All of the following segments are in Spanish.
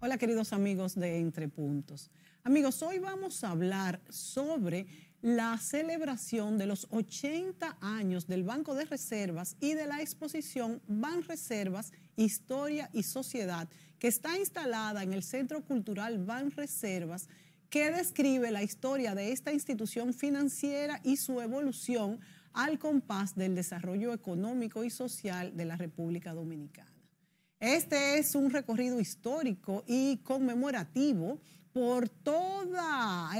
Hola queridos amigos de Entre Puntos. Amigos, hoy vamos a hablar sobre la celebración de los 80 años del Banco de Reservas y de la exposición Ban Reservas, Historia y Sociedad, que está instalada en el Centro Cultural Ban Reservas, que describe la historia de esta institución financiera y su evolución al compás del desarrollo económico y social de la República Dominicana. Este es un recorrido histórico y conmemorativo por, toda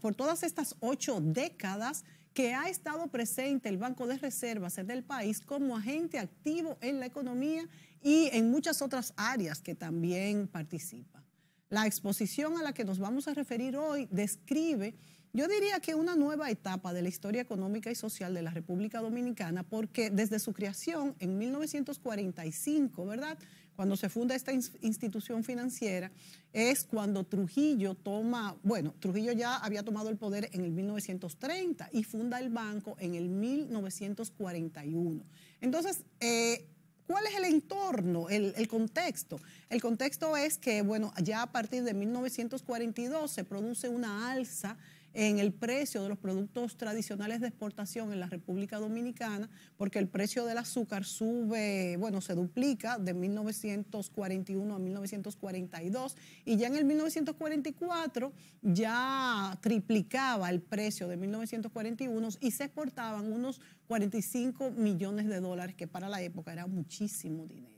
por todas estas ocho décadas que ha estado presente el Banco de Reservas en el país como agente activo en la economía y en muchas otras áreas que también participa. La exposición a la que nos vamos a referir hoy describe, yo diría que una nueva etapa de la historia económica y social de la República Dominicana, porque desde su creación en 1945, ¿verdad? cuando se funda esta institución financiera, es cuando Trujillo toma, bueno, Trujillo ya había tomado el poder en el 1930 y funda el banco en el 1941. Entonces, eh, ¿Cuál es el entorno, el, el, contexto? El contexto es que, bueno, ya a partir de 1942 se produce una alza en el precio de los productos tradicionales de exportación en la República Dominicana, porque el precio del azúcar sube, bueno, se duplica de 1941 a 1942 y ya en el 1944 ya triplicaba el precio de 1941 y se exportaban unos 45 millones de dólares, que para la época era muchísimo dinero.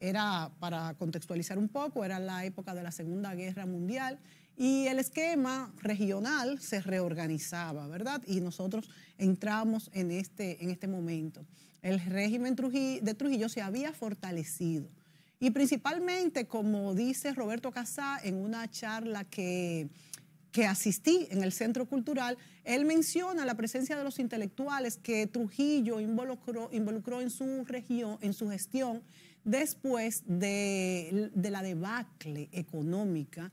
Era, para contextualizar un poco, era la época de la Segunda Guerra Mundial y el esquema regional se reorganizaba, ¿verdad? Y nosotros entramos en este, en este momento. El régimen de Trujillo se había fortalecido. Y principalmente, como dice Roberto Casá en una charla que, que asistí en el Centro Cultural, él menciona la presencia de los intelectuales que Trujillo involucró, involucró en su región, en su gestión, después de, de la debacle económica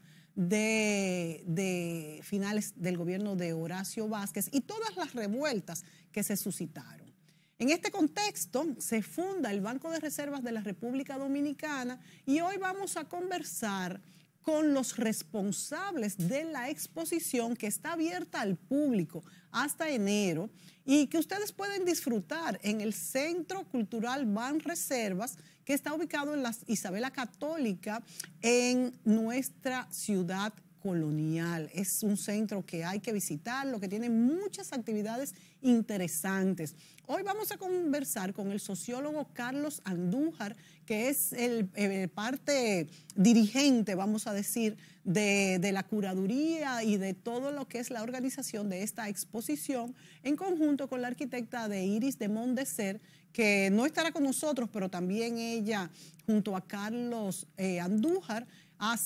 de, finales del gobierno de Horacio Vázquez y todas las revueltas que se suscitaron. En este contexto se funda el Banco de Reservas de la República Dominicana y hoy vamos a conversar con los responsables de la exposición que está abierta al público hasta enero y que ustedes pueden disfrutar en el Centro Cultural Ban Reservas, que está ubicado en la Isabela Católica, en nuestra ciudad colonial. Es un centro que hay que visitar, lo que tiene muchas actividades interesantes. Hoy vamos a conversar con el sociólogo Carlos Andújar, que es el, parte dirigente, vamos a decir, de, la curaduría y de todo lo que es la organización de esta exposición, en conjunto con la arquitecta de Iris de Mondecer, que no estará con nosotros, pero también ella, junto a Carlos eh, Andújar, han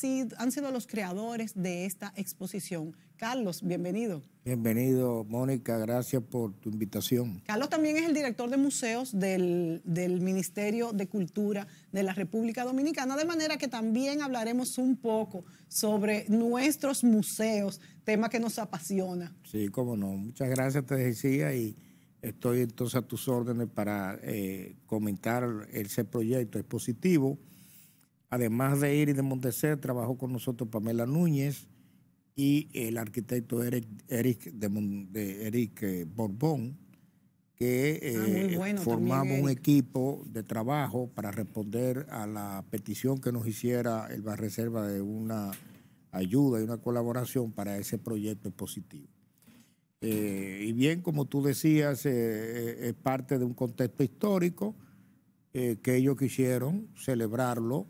sido los creadores de esta exposición Carlos, bienvenido. Bienvenido, Mónica, gracias por tu invitación. Carlos también es el director de museos del, Ministerio de Cultura de la República Dominicana, de manera que también hablaremos un poco sobre nuestros museos, tema que nos apasiona. Sí, cómo no. Muchas gracias, te decía, y estoy entonces a tus órdenes para eh, comentar ese proyecto expositivo. Además de Iris de Montecer, trabajó con nosotros Pamela Núñez y el arquitecto Eric, Eric, de, eh, Borbón, que ah, eh, formamos un equipo de trabajo para responder a la petición que nos hiciera el Barreserva de una ayuda y una colaboración para ese proyecto positivo. Eh, y bien, como tú decías, es parte de un contexto histórico que ellos quisieron celebrarlo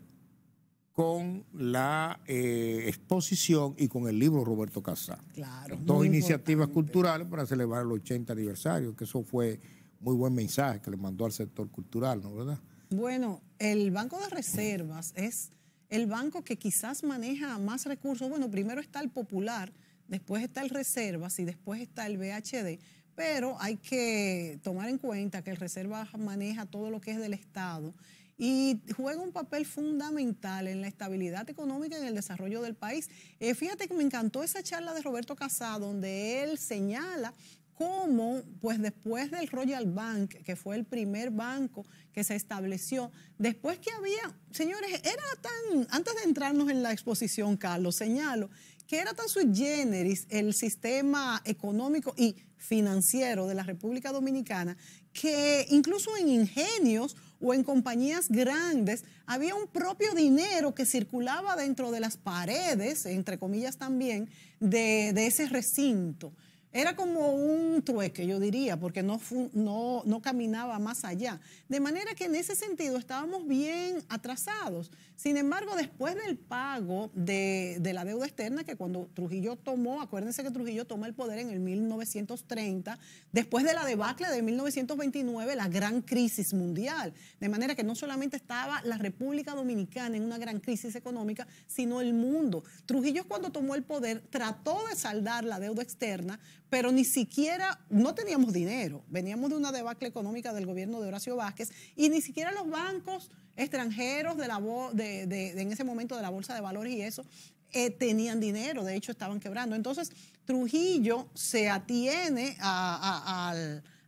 con la eh, exposición y con el libro Roberto Casar. Claro, Dos iniciativas culturales para celebrar el 80 aniversario, que eso fue muy buen mensaje que le mandó al sector cultural, ¿no verdad? Bueno, el Banco de Reservas es el banco que quizás maneja más recursos. Bueno, primero está el Popular, después está el Reservas y después está el BHD, pero hay que tomar en cuenta que el Reservas maneja todo lo que es del Estado y juega un papel fundamental en la estabilidad económica y en el desarrollo del país. Eh, fíjate que me encantó esa charla de Roberto Casado donde él señala cómo, pues después del Royal Bank, que fue el primer banco que se estableció, después que había, señores, era tan, antes de entrarnos en la exposición, Carlos, señalo, que era tan sui generis el sistema económico y financiero de la República Dominicana, que incluso en ingenios o en compañías grandes, había un propio dinero que circulaba dentro de las paredes, entre comillas también, de, ese recinto. Era como un trueque, yo diría, porque no, no, no, caminaba más allá. De manera que en ese sentido estábamos bien atrasados. Sin embargo, después del pago de, la deuda externa, que cuando Trujillo tomó, acuérdense que Trujillo tomó el poder en el 1930, después de la debacle de 1929, la gran crisis mundial, de manera que no solamente estaba la República Dominicana en una gran crisis económica, sino el mundo. Trujillo cuando tomó el poder trató de saldar la deuda externa, pero ni siquiera, no teníamos dinero, veníamos de una debacle económica del gobierno de Horacio Vázquez y ni siquiera los bancos extranjeros de la de, de, en ese momento de la Bolsa de Valores y eso, eh, tenían dinero, de hecho estaban quebrando. Entonces, Trujillo se atiene a,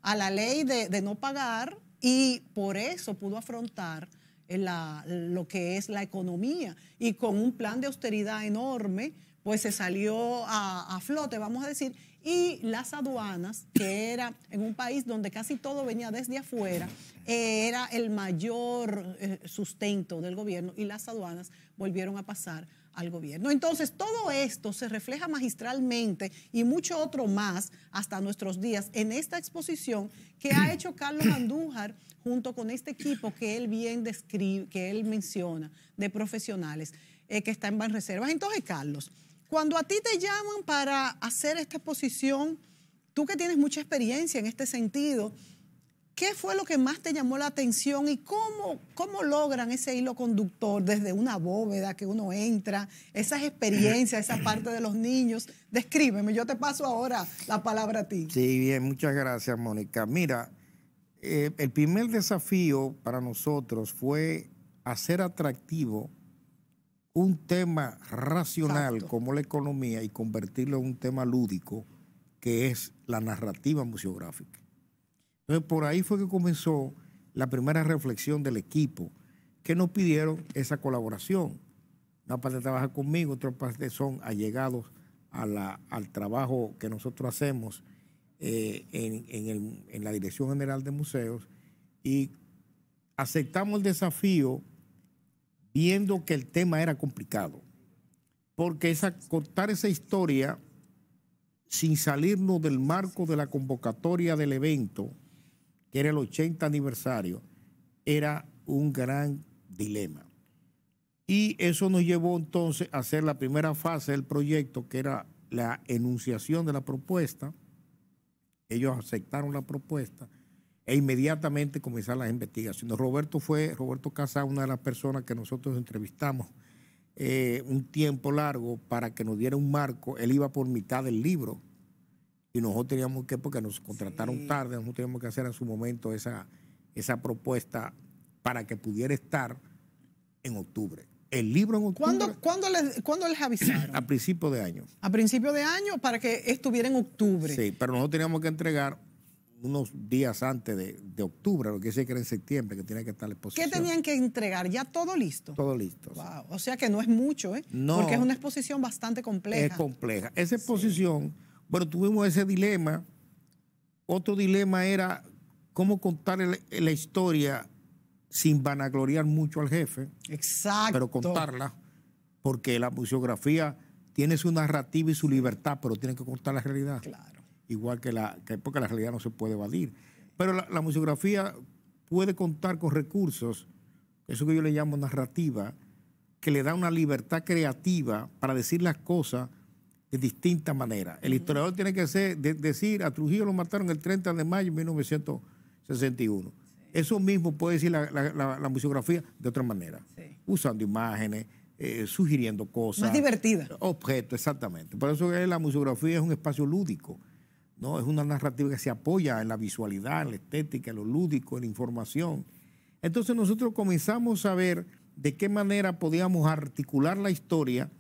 la ley de, no pagar y por eso pudo afrontar eh, lo que es la economía y con un plan de austeridad enorme pues se salió a, a flote, vamos a decir, y las aduanas, que era en un país donde casi todo venía desde afuera, era el mayor eh, sustento del gobierno y las aduanas volvieron a pasar al gobierno. Entonces, todo esto se refleja magistralmente y mucho otro más hasta nuestros días en esta exposición que ha hecho Carlos Andújar junto con este equipo que él bien describe, que él menciona, de profesionales eh, que está en Banreservas. Entonces, Carlos, cuando a ti te llaman para hacer esta exposición, tú que tienes mucha experiencia en este sentido, ¿qué fue lo que más te llamó la atención y cómo, cómo logran ese hilo conductor desde una bóveda que uno entra, esas experiencias, esa parte de los niños? Descríbeme, yo te paso ahora la palabra a ti. Sí, bien, muchas gracias, Mónica. Mira, eh, el primer desafío para nosotros fue hacer atractivo un tema racional como la economía y convertirlo en un tema lúdico que es la narrativa museográfica. Entonces, por ahí fue que comenzó la primera reflexión del equipo, que nos pidieron esa colaboración. Una parte trabaja conmigo, otra parte son allegados al trabajo que nosotros hacemos eh, en, en la Dirección General de Museos y aceptamos el desafío viendo que el tema era complicado. Porque es contar esa historia sin salirnos del marco de la convocatoria del evento, que era el 80 aniversario, era un gran dilema. Y eso nos llevó entonces a hacer la primera fase del proyecto, que era la enunciación de la propuesta. Ellos aceptaron la propuesta e inmediatamente comenzar las investigaciones. Roberto fue, Roberto Casa, una de las personas que nosotros entrevistamos eh, un tiempo largo para que nos diera un marco. Él iba por mitad del libro y nosotros teníamos que, porque nos contrataron tarde, nosotros teníamos que hacer en su momento esa, esa propuesta para que pudiera estar en octubre. El libro en octubre. ¿Cuándo, les, ¿cuándo les avisaron? A principio de año. A principio de año para que estuviera en octubre. Sí, pero nosotros teníamos que entregar unos días antes de, octubre, lo que sé que era en septiembre, que tiene que estar la exposición. ¿Qué tenían que entregar? ¿Ya todo listo? Todo listo. Wow. O sea que no es mucho, ¿eh? No. Porque es una exposición bastante compleja. Es compleja. Esa exposición, pero bueno, tuvimos ese dilema. Otro dilema era cómo contar la historia sin vanagloriar mucho al jefe. Exacto. Pero contarla, porque la museografía tiene su narrativa y su libertad, pero tiene que contar la realidad. Claro igual que la, porque la realidad no se puede evadir. Pero la, museografía puede contar con recursos, eso que yo le llamo narrativa, que le da una libertad creativa para decir las cosas de distintas maneras El historiador tiene que decir, a Trujillo lo mataron el 30 de mayo de 1961. Eso mismo puede decir la, museografía de otra manera, usando imágenes, eh, sugiriendo cosas. Es divertida. Objeto, exactamente. Por eso la museografía es un espacio lúdico. No, es una narrativa que se apoya en la visualidad, en la estética, en lo lúdico, en la información. Entonces nosotros comenzamos a ver de qué manera podíamos articular la historia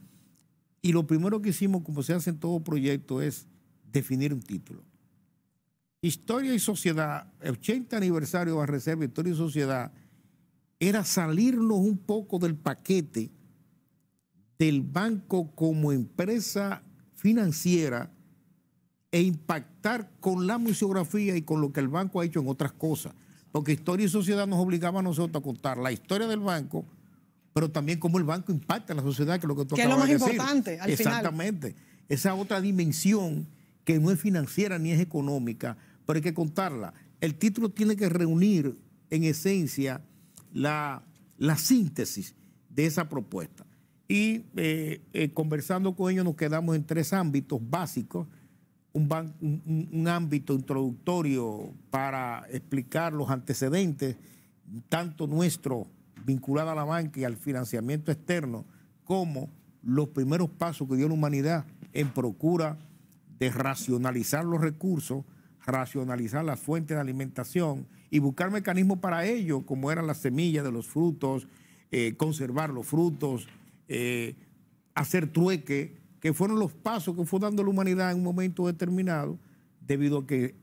y lo primero que hicimos, como se hace en todo proyecto, es definir un título. Historia y Sociedad, 80 aniversario a reserva, Historia y Sociedad, era salirnos un poco del paquete del banco como empresa financiera e impactar con la museografía y con lo que el banco ha hecho en otras cosas. Porque historia y sociedad nos obligaba a nosotros a contar la historia del banco, pero también cómo el banco impacta en la sociedad, que es lo que tú es lo más importante Exactamente. Esa otra dimensión que no es financiera ni es económica, pero hay que contarla. El título tiene que reunir, en esencia, la, síntesis de esa propuesta. Y eh, eh, conversando con ellos nos quedamos en tres ámbitos básicos un, ámbito introductorio para explicar los antecedentes, tanto nuestro vinculado a la banca y al financiamiento externo, como los primeros pasos que dio la humanidad en procura de racionalizar los recursos, racionalizar las fuentes de alimentación y buscar mecanismos para ello, como eran las semillas de los frutos, eh, conservar los frutos, eh, hacer trueque que fueron los pasos que fue dando la humanidad en un momento determinado, debido a que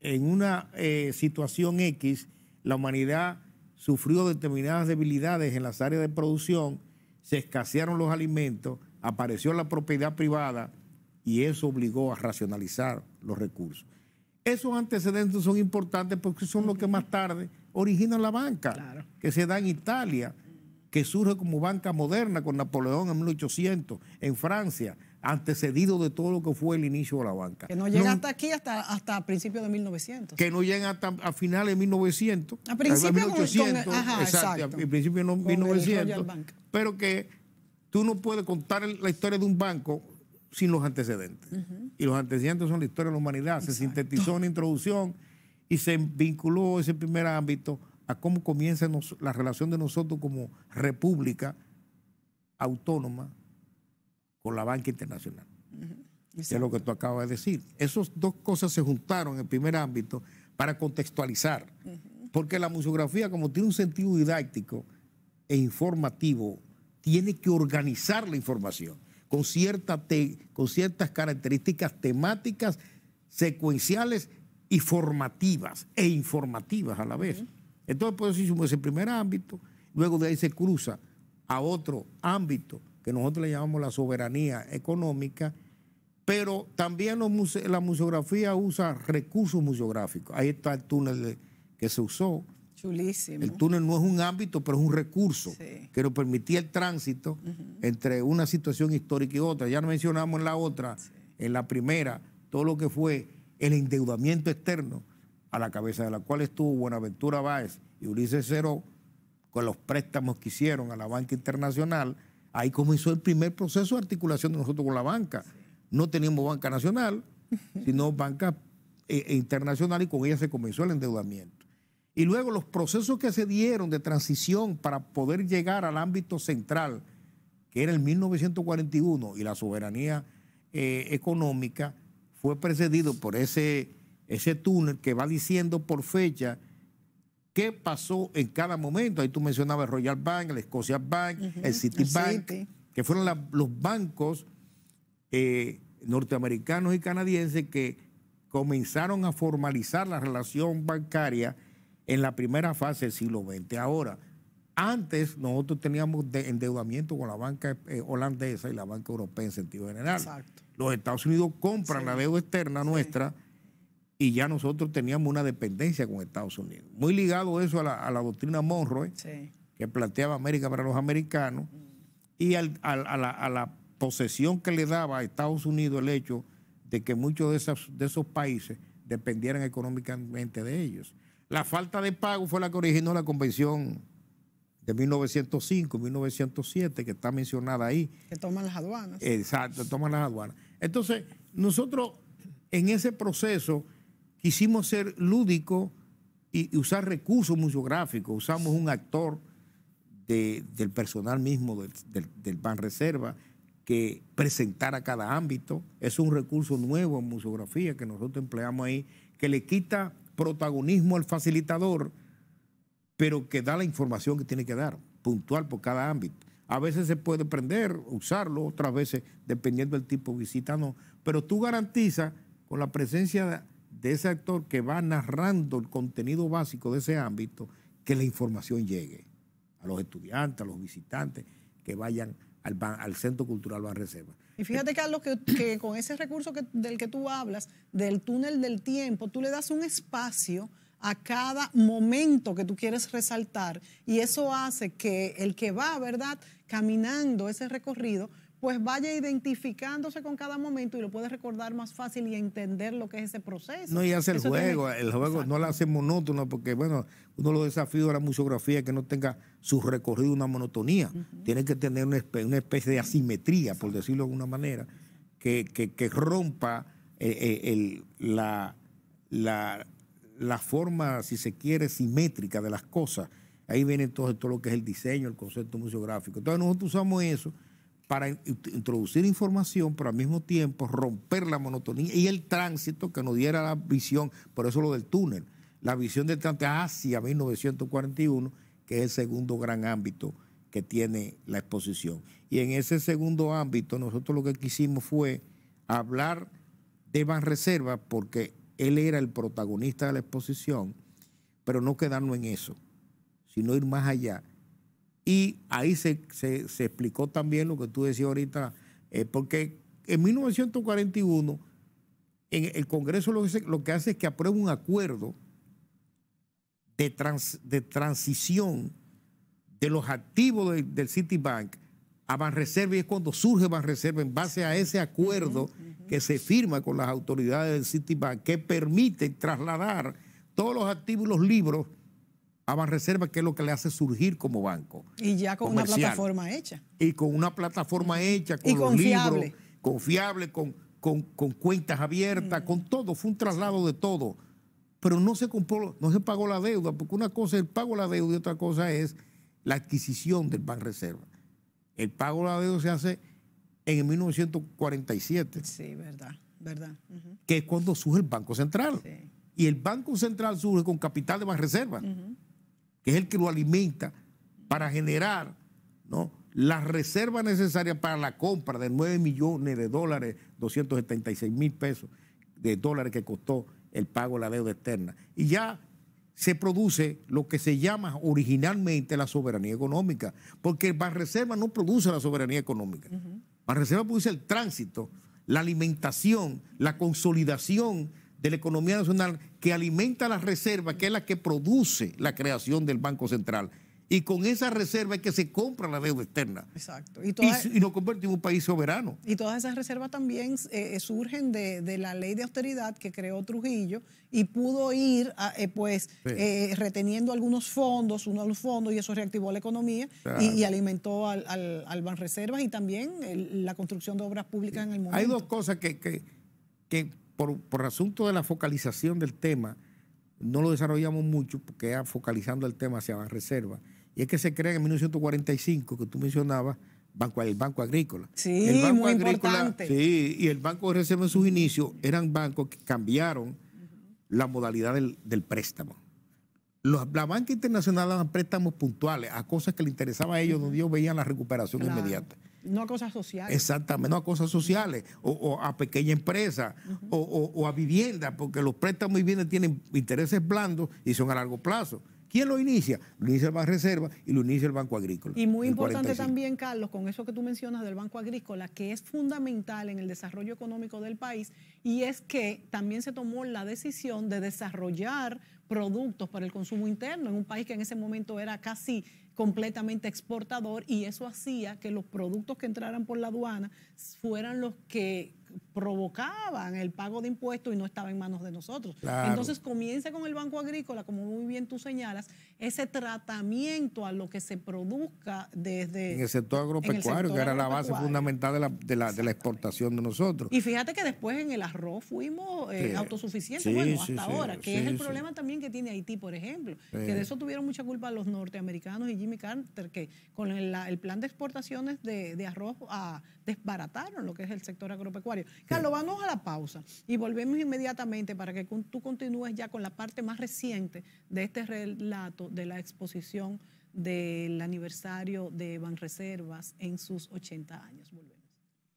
en una eh, situación X la humanidad sufrió determinadas debilidades en las áreas de producción, se escasearon los alimentos, apareció la propiedad privada y eso obligó a racionalizar los recursos. Esos antecedentes son importantes porque son los que más tarde originan la banca, que se da en Italia, que surge como banca moderna con Napoleón en 1800 en Francia, antecedido de todo lo que fue el inicio de la banca. Que no llega hasta aquí, hasta, hasta principios de 1900. Que no llega hasta a finales de 1900. A principios de 1800, exacto, A principios de 1900. Pero que tú no puedes contar la historia de un banco sin los antecedentes. Y los antecedentes son la historia de la humanidad. Se sintetizó en la introducción y se vinculó ese primer ámbito a cómo comienza la relación de nosotros como república autónoma con la banca internacional. Es lo que tú acabas de decir. Esas dos cosas se juntaron en el primer ámbito para contextualizar, porque la museografía, como tiene un sentido didáctico e informativo, tiene que organizar la información con, ciertas características temáticas, secuenciales y formativas e informativas a la vez. Entonces, por eso hicimos ese primer ámbito, luego de ahí se cruza a otro ámbito que nosotros le llamamos la soberanía económica, pero también la museografía usa recursos museográficos. Ahí está el túnel que se usó. Chulísimo. El túnel no es un ámbito, pero es un recurso que nos permitía el tránsito entre una situación histórica y otra. Ya mencionamos en la otra, en la primera, todo lo que fue el endeudamiento externo a la cabeza de la cual estuvo Buenaventura Báez y Ulises Cero con los préstamos que hicieron a la banca internacional, ahí comenzó el primer proceso de articulación de nosotros con la banca. No teníamos banca nacional, sino banca eh, eh, internacional y con ella se comenzó el endeudamiento. Y luego los procesos que se dieron de transición para poder llegar al ámbito central, que era el 1941, y la soberanía eh, económica, fue precedido por ese ese túnel que va diciendo por fecha qué pasó en cada momento. Ahí tú mencionabas Royal Bank, el Escocia Bank, el Citibank, que fueron los bancos eh, norteamericanos y canadienses que comenzaron a formalizar la relación bancaria en la primera fase del siglo XX. Ahora, antes nosotros teníamos endeudamiento con la banca eh, holandesa y la banca europea en sentido general. Los Estados Unidos compran la deuda externa nuestra y ya nosotros teníamos una dependencia con Estados Unidos. Muy ligado eso a la, doctrina Monroe, que planteaba América para los americanos, y a, la, posesión que le daba a Estados Unidos el hecho de que muchos de esos, de esos países dependieran económicamente de ellos. La falta de pago fue la que originó la convención de 1905, 1907, que está mencionada ahí. Que toman las aduanas. Exacto, toman las aduanas. Entonces, nosotros en ese proceso quisimos ser lúdicos y, usar recursos museográficos. Usamos un actor del personal mismo del, del, Reserva que presentara cada ámbito. Es un recurso nuevo en museografía que nosotros empleamos ahí, que le quita protagonismo al facilitador, pero que da la información que tiene que dar, puntual por cada ámbito. A veces se puede prender, usarlo, otras veces, dependiendo del tipo de visita, no. Pero tú garantizas con la presencia de de ese actor que va narrando el contenido básico de ese ámbito, que la información llegue a los estudiantes, a los visitantes, que vayan al, Centro Cultural reserva Y fíjate, Carlos, que, con ese recurso del que tú hablas, del túnel del tiempo, tú le das un espacio a cada momento que tú quieres resaltar y eso hace que el que va, ¿verdad?, caminando ese recorrido, pues vaya identificándose con cada momento y lo puede recordar más fácil y entender lo que es ese proceso. No, y hace el juego, el juego no lo hace monótono, porque bueno, uno de los desafíos de la museografía es que no tenga su recorrido una monotonía, tiene que tener una especie, de asimetría, por decirlo de alguna manera, que, que, rompa eh, eh, la, la, la forma, si se quiere, simétrica de las cosas. Ahí viene entonces todo lo que es el diseño, el concepto museográfico. Entonces nosotros usamos eso para introducir información, pero al mismo tiempo romper la monotonía y el tránsito que nos diera la visión, por eso lo del túnel, la visión del tránsito hacia 1941, que es el segundo gran ámbito que tiene la exposición. Y en ese segundo ámbito nosotros lo que quisimos fue hablar de reservas, porque él era el protagonista de la exposición, pero no quedarnos en eso, sino ir más allá y ahí se, explicó también lo que tú decías ahorita, eh, porque en 1941 en el Congreso lo que, lo que hace es que aprueba un acuerdo de, de transición de los activos del Citibank a Banreserva y es cuando surge Banreserva en base a ese acuerdo que se firma con las autoridades del Citibank que permite trasladar todos los activos y los libros Reserva que es lo que le hace surgir como banco. Y ya con una plataforma hecha. Y con una plataforma hecha, con y los confiable. confiable, con, con, cuentas abiertas, mm. con todo. Fue un traslado de todo. Pero no se compró, no se pagó la deuda, porque una cosa es el pago de la deuda y otra cosa es la adquisición del Banco Reserva El pago de la deuda se hace en 1947. Sí, verdad, verdad. Que es cuando surge el Banco Central. Y el Banco Central surge con capital de Banreserva. Reserva que es el que lo alimenta para generar ¿no? las reservas necesarias para la compra de 9 millones de dólares, 276 mil pesos de dólares que costó el pago de la deuda externa. Y ya se produce lo que se llama originalmente la soberanía económica, porque reserva no produce la soberanía económica. Uh reservas produce el tránsito, la alimentación, la consolidación de la economía nacional que alimenta las reservas, que es la que produce la creación del Banco Central. Y con esa reserva es que se compra la deuda externa. Exacto. Y, y, nos convierte en un país soberano. Y todas esas reservas también eh, eh, surgen de, la ley de austeridad que creó Trujillo y pudo ir, eh, pues, reteniendo algunos fondos, uno de los fondos, y eso reactivó la economía y, alimentó al, al, al Banreservas y también la construcción de obras públicas en el mundo. Hay dos cosas que, que por, asunto de la focalización del tema, no lo desarrollamos mucho porque era focalizando el tema hacia la reserva. Y es que se crea en 1945, que tú mencionabas, el Banco Agrícola. Sí, el banco agrícola, importante. Sí, y el Banco de Reserva en sus inicios eran bancos que cambiaron la modalidad del, préstamo. Los, la banca internacional daba préstamos puntuales a cosas que le interesaba a ellos, donde ellos veían la recuperación inmediata. No a cosas sociales. Exactamente, no a cosas sociales, o, a pequeña empresa, o, a vivienda, porque los préstamos y bienes tienen intereses blandos y son a largo plazo. ¿Quién lo inicia? Lo inicia el Banco Reserva y lo inicia el Banco Agrícola. Y muy importante también, Carlos, con eso que tú mencionas del Banco Agrícola, que es fundamental en el desarrollo económico del país, y es que también se tomó la decisión de desarrollar productos para el consumo interno en un país que en ese momento era casi completamente exportador y eso hacía que los productos que entraran por la aduana fueran los que provocaban el pago de impuestos y no estaba en manos de nosotros. Entonces comienza con el Banco Agrícola, como muy bien tú señalas, ese tratamiento a lo que se produzca desde... En el sector agropecuario, que era la base fundamental de la, exportación de nosotros. Y fíjate que después en el arroz fuimos eh, autosuficientes, bueno, hasta ahora, que es el problema también que tiene Haití, por ejemplo, que de eso tuvieron mucha culpa los norteamericanos y Jimmy Carter, que con el, plan de exportaciones de, de arroz a desbarataron lo que es el sector agropecuario. Carlos, vamos a la pausa y volvemos inmediatamente para que tú continúes ya con la parte más reciente de este relato de la exposición del aniversario de Banreservas en sus 80 años. Volvemos.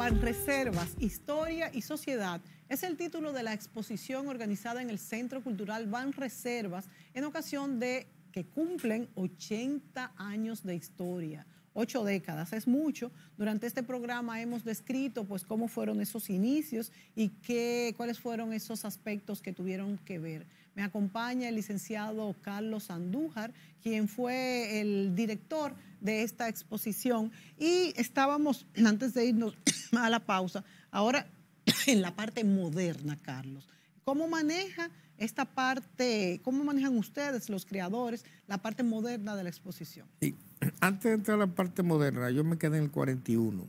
Van Reservas, Historia y Sociedad es el título de la exposición organizada en el Centro Cultural Van Reservas en ocasión de que cumplen 80 años de historia. Ocho décadas, es mucho. Durante este programa hemos descrito pues cómo fueron esos inicios y qué, cuáles fueron esos aspectos que tuvieron que ver. Me acompaña el licenciado Carlos Andújar, quien fue el director de esta exposición. Y estábamos, antes de irnos a la pausa, ahora en la parte moderna, Carlos. ¿Cómo maneja esta parte, cómo manejan ustedes, los creadores, la parte moderna de la exposición? Antes de entrar a la parte moderna, yo me quedé en el 41,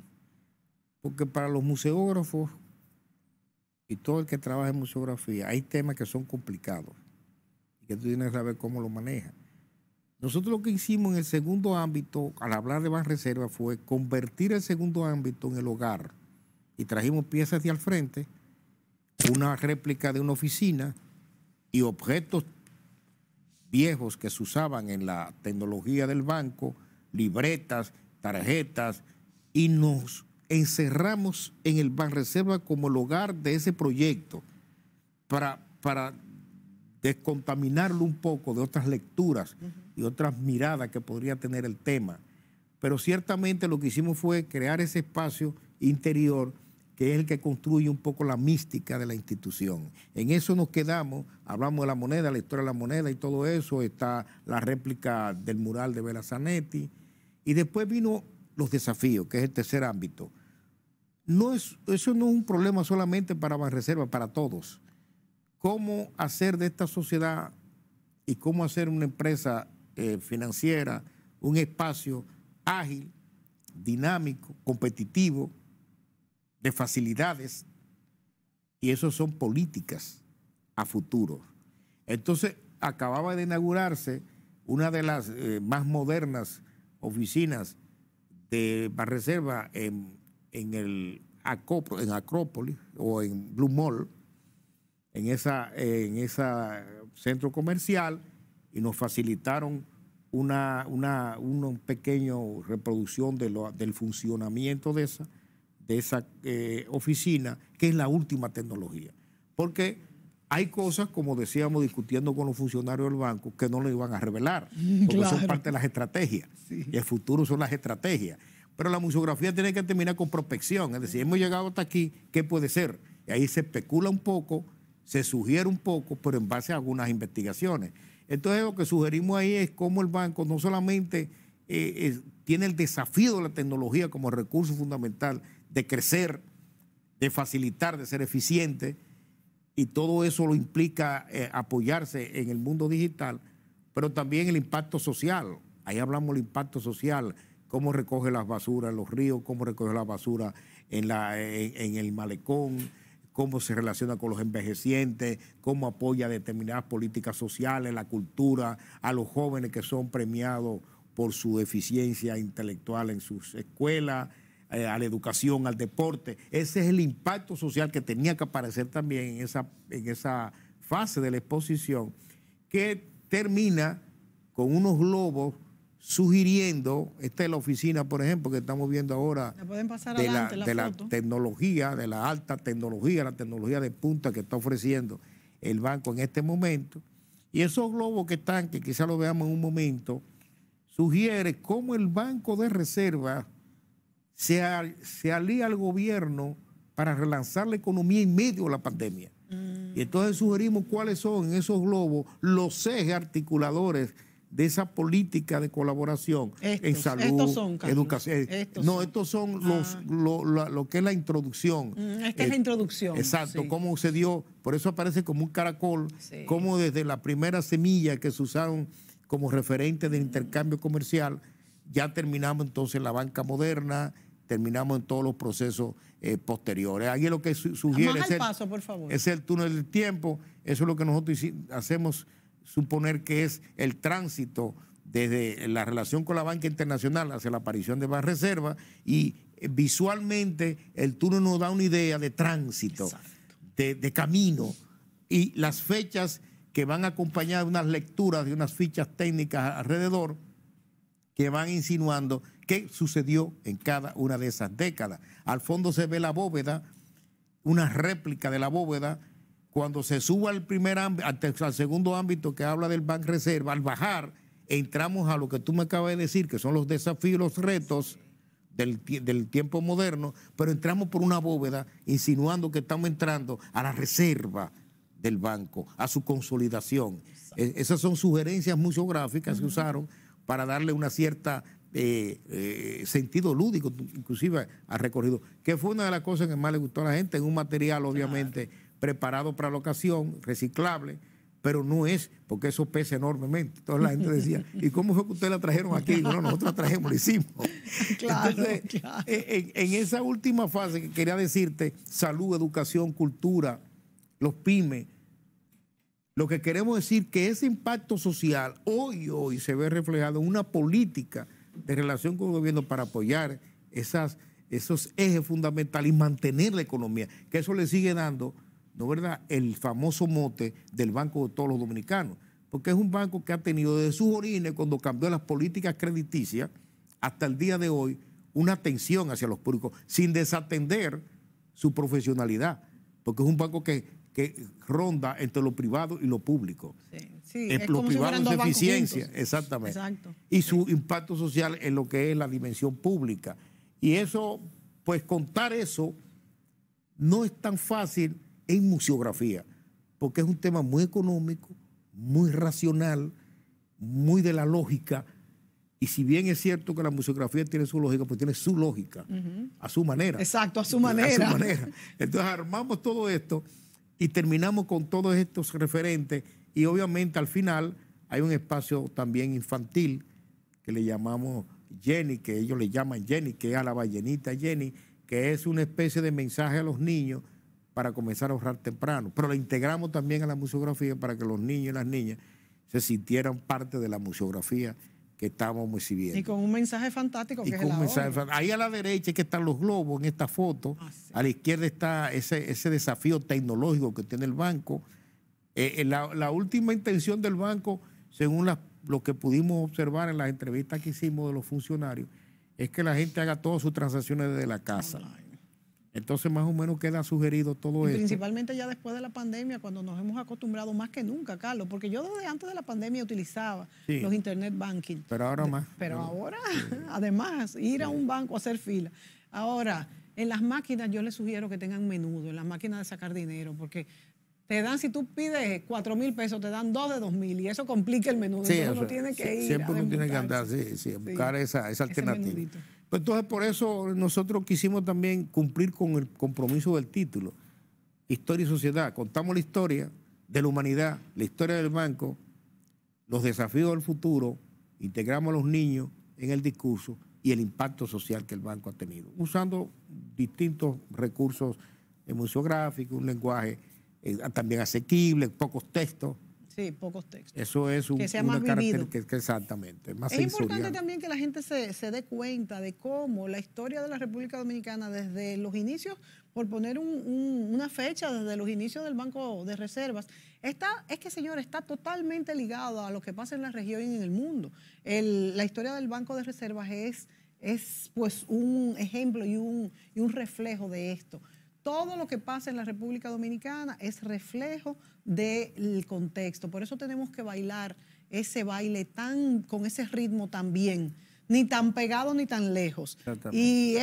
porque para los museógrafos y todo el que trabaja en museografía, hay temas que son complicados y que tú tienes que saber cómo lo manejan. Nosotros lo que hicimos en el segundo ámbito, al hablar de Reserva fue convertir el segundo ámbito en el hogar. Y trajimos piezas de al frente, una réplica de una oficina y objetos viejos que se usaban en la tecnología del banco, libretas, tarjetas, y nos encerramos en el Ban Reserva... como el hogar de ese proyecto para, para descontaminarlo un poco de otras lecturas y otras miradas que podría tener el tema. Pero ciertamente lo que hicimos fue crear ese espacio interior que es el que construye un poco la mística de la institución. En eso nos quedamos, hablamos de la moneda, la historia de la moneda y todo eso, está la réplica del mural de Bela Zanetti, y después vino los desafíos, que es el tercer ámbito. No es, eso no es un problema solamente para Banreserva, para todos. ¿Cómo hacer de esta sociedad y cómo hacer una empresa eh, financiera, un espacio ágil, dinámico, competitivo, de facilidades, y eso son políticas a futuro. Entonces, acababa de inaugurarse una de las eh, más modernas oficinas de Barreserva en, en el en Acrópolis o en Blue Mall, en ese en centro comercial, y nos facilitaron una, una, pequeña reproducción del funcionamiento de esa, de esa eh, oficina, que es la última tecnología. Porque hay cosas, como decíamos discutiendo con los funcionarios del banco, que no le iban a revelar, porque son parte de las estrategias. Y el futuro son las estrategias. Pero la museografía tiene que terminar con prospección, es decir, hemos llegado hasta aquí, ¿qué puede ser? Y ahí se especula un poco, se sugiere un poco, pero en base a algunas investigaciones. Entonces lo que sugerimos ahí es cómo el banco no solamente eh, tiene el desafío de la tecnología como recurso fundamental de crecer, de facilitar, de ser eficiente, y todo eso lo implica eh, apoyarse en el mundo digital, pero también el impacto social. Ahí hablamos del impacto social, cómo recoge las basuras en los ríos, cómo recoge la basura en, la, en el malecón, cómo se relaciona con los envejecientes, cómo apoya determinadas políticas sociales, la cultura, a los jóvenes que son premiados por su eficiencia intelectual en sus escuelas, eh, a la educación, al deporte. Ese es el impacto social que tenía que aparecer también en esa, en esa fase de la exposición, que termina con unos globos sugiriendo, esta es la oficina, por ejemplo, que estamos viendo ahora de, la, tecnología, de la alta tecnología, la tecnología de punta que está ofreciendo el banco en este momento. Y esos globos que están, que quizá lo veamos en un momento, sugiere cómo el Banco de Reserva se, alía al gobierno para relanzar la economía en medio de la pandemia. Mm. Y entonces sugerimos cuáles son esos globos los ejes articuladores de esa política de colaboración en salud, eh, estos son, educación. no, estos son los, ah. lo, que es la introducción. Mm, esta es la eh, introducción. Exacto, cómo se dio, por eso aparece como un caracol, como desde la primera semilla que se usaron como referente del intercambio comercial, ya terminamos entonces la banca moderna, terminamos en todos los procesos eh, posteriores. Ahí es lo que sugiere. es el, Es el túnel del tiempo, eso es lo que nosotros hacemos suponer que es el tránsito desde la relación con la banca internacional hacia la aparición de más reservas y eh, visualmente el turno nos da una idea de tránsito, de, de, camino y las fechas que van acompañadas de unas lecturas, de unas fichas técnicas alrededor que van insinuando qué sucedió en cada una de esas décadas. Al fondo se ve la bóveda, una réplica de la bóveda cuando se suba al primer ámbito, segundo ámbito que habla del Banco Reserva, al bajar, entramos a lo que tú me acabas de decir, que son los desafíos, los retos del, tiempo moderno, pero entramos por una bóveda insinuando que estamos entrando a la reserva del banco, a su consolidación. E-, esas son sugerencias museográficas gráficas que usaron para darle una cierta eh, eh, sentido lúdico, inclusive al recorrido, que fue una de las cosas que más le gustó a la gente, en un material obviamente preparado para la ocasión, reciclable, pero no es porque eso pesa enormemente. Toda la gente decía, ¿y cómo fue que ustedes la trajeron aquí? no, nosotros la trajimos, la hicimos. Claro, eh, En, esa última fase que quería decirte, salud, educación, cultura, los pymes, lo que queremos decir que ese impacto social hoy, hoy se ve reflejado en una política de relación con el gobierno para apoyar esas, esos ejes fundamentales y mantener la economía, que eso le sigue dando verdad? El famoso mote del Banco de todos los dominicanos, porque es un banco que ha tenido desde sus orígenes, cuando cambió las políticas crediticias, hasta el día de hoy, una atención hacia los públicos, sin desatender su profesionalidad, porque es un banco que, ronda entre lo privado y lo público. Sí, sí eh, es, lo privado si es eficiencia, exactamente. Exacto. Y su impacto social en lo que es la dimensión pública. Y eso, pues contar eso no es tan fácil en museografía, porque es un tema muy económico, muy racional, muy de la lógica. Y si bien es cierto que la museografía tiene su lógica, pues tiene su lógica, a su manera. Exacto, A su manera. Entonces armamos todo esto y terminamos con todos estos referentes y obviamente al final hay un espacio también infantil que le llamamos Jenny, que ellos le llaman Jenny, que es a la ballenita Jenny, que es una especie de mensaje a los niños para comenzar a ahorrar temprano. Pero la integramos también a la museografía para que los niños y las niñas se sintieran parte de la museografía que estamos recibiendo. Y con un mensaje fantástico. Que Ahí a la derecha que están los globos en esta foto. Ah, a la izquierda está ese, desafío tecnológico que tiene el banco. Eh, eh, la, última intención del banco, según lo que pudimos observar en las entrevistas que hicimos de los funcionarios, es que la gente haga todas sus transacciones desde la casa. Entonces, más o menos queda sugerido todo eso. Principalmente ya después de la pandemia, cuando nos hemos acostumbrado más que nunca, Carlos, porque yo desde antes de la pandemia utilizaba los internet banking. Pero ahora más. Pero ahora, además, ir a un banco a hacer fila. Ahora, en las máquinas yo les sugiero que tengan menudo, en las máquinas de sacar dinero, porque te dan, si tú pides cuatro mil pesos, te dan dos de dos mil y eso complica el menudo. Sí, tiene que ir. Siempre uno tiene que andar sí, sí, buscar esa, alternativa. Pues entonces, por eso nosotros quisimos también cumplir con el compromiso del título, Historia y Sociedad. Contamos la historia de la humanidad, la historia del banco, los desafíos del futuro, integramos a los niños en el discurso y el impacto social que el banco ha tenido, usando distintos recursos museográficos, un lenguaje eh, también asequible, pocos textos. Sí, pocos textos. Eso es un, que sea más característica exactamente. es importante también que la gente se, dé cuenta de cómo la historia de la República Dominicana desde los inicios, por poner una fecha, desde los inicios del Banco de Reservas, está, es que señor, está totalmente ligado a lo que pasa en la región y en el mundo. El, la historia del Banco de Reservas es, es pues un ejemplo y un, y un reflejo de esto todo lo que pasa en la República Dominicana es reflejo del contexto. Por eso tenemos que bailar ese baile tan, con ese ritmo tan bien, ni tan pegado ni tan lejos. Y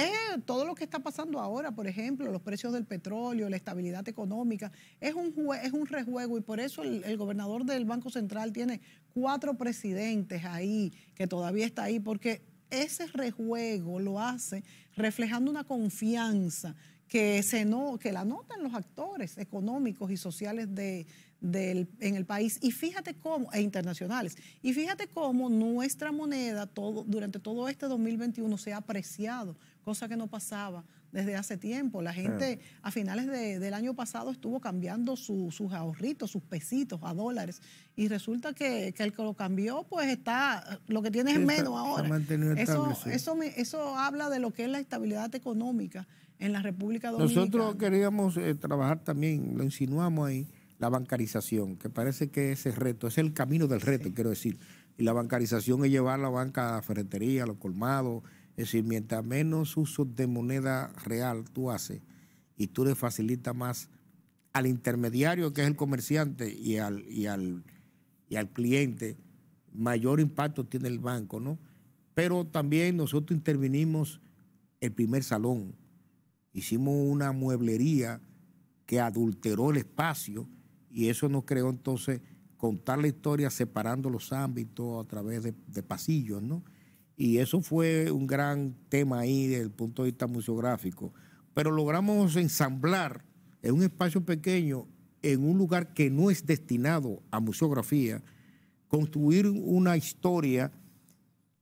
todo lo que está pasando ahora, por ejemplo, los precios del petróleo, la estabilidad económica, es un, es un rejuego y por eso el gobernador del Banco Central tiene cuatro presidentes ahí, que todavía está ahí, porque ese rejuego lo hace reflejando una confianza que, se no, que la notan los actores económicos y sociales de, en el país y fíjate cómo, e internacionales, y fíjate cómo nuestra moneda todo, durante todo este 2021 se ha apreciado, cosa que no pasaba desde hace tiempo. La gente a finales de, del año pasado estuvo cambiando sus ahorritos, sus pesitos a dólares y resulta que, el que lo cambió pues está, lo que tiene es menos ahora. Eso, eso, eso habla de lo que es la estabilidad económica en la República Dominicana. Nosotros queríamos eh, trabajar también, lo insinuamos ahí, la bancarización, que parece que ese reto, es el camino del reto, quiero decir. Y la bancarización es llevar la banca a la ferretería, a los colmados. Es decir, mientras menos uso de moneda real tú haces y tú le facilitas más al intermediario, que es el comerciante, y al, y al, y al cliente, mayor impacto tiene el banco, ¿no? Pero también nosotros intervinimos el primer salón, Hicimos una mueblería que adulteró el espacio y eso nos creó entonces contar la historia separando los ámbitos a través de, pasillos, ¿no? Y eso fue un gran tema ahí desde el punto de vista museográfico. Pero logramos ensamblar en un espacio pequeño, en un lugar que no es destinado a museografía, construir una historia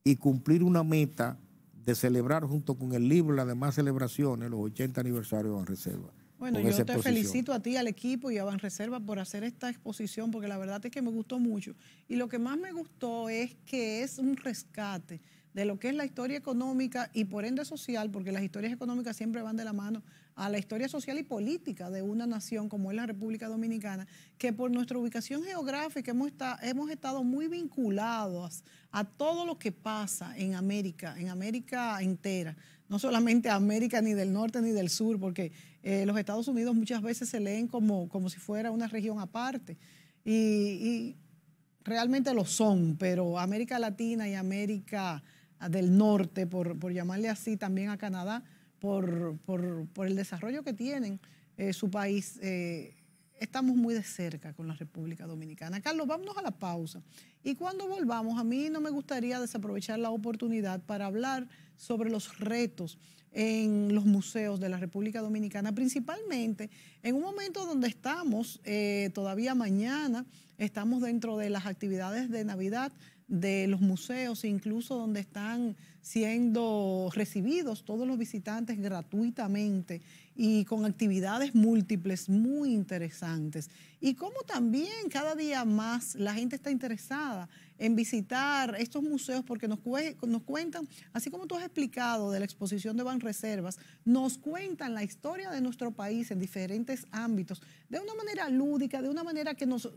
y cumplir una meta de celebrar junto con el libro las demás celebraciones, los 80 aniversarios de Banreserva. Bueno, yo te felicito a ti, al equipo y a Banreserva por hacer esta exposición, porque la verdad es que me gustó mucho. Y lo que más me gustó es que es un rescate de lo que es la historia económica y por ende social, porque las historias económicas siempre van de la mano a la historia social y política de una nación como es la República Dominicana, que por nuestra ubicación geográfica hemos, hemos estado muy vinculados a todo lo que pasa en América, en América entera, no solamente América ni del norte ni del sur, porque eh, los Estados Unidos muchas veces se leen como, como si fuera una región aparte. y, realmente lo son, pero América Latina y América del Norte, por llamarle así también a Canadá, por, el desarrollo que tienen eh, su país, eh, estamos muy de cerca con la República Dominicana. Carlos, vámonos a la pausa. Y cuando volvamos, a mí no me gustaría desaprovechar la oportunidad para hablar sobre los retos en los museos de la República Dominicana, principalmente en un momento donde estamos, eh, todavía mañana, estamos dentro de las actividades de Navidad de los museos, incluso donde están siendo recibidos todos los visitantes gratuitamente y con actividades múltiples muy interesantes. Y cómo también cada día más la gente está interesada en visitar estos museos porque nos, cuentan, así como tú has explicado de la exposición de Banreservas, nos cuentan la historia de nuestro país en diferentes ámbitos, de una manera lúdica, de una manera que nos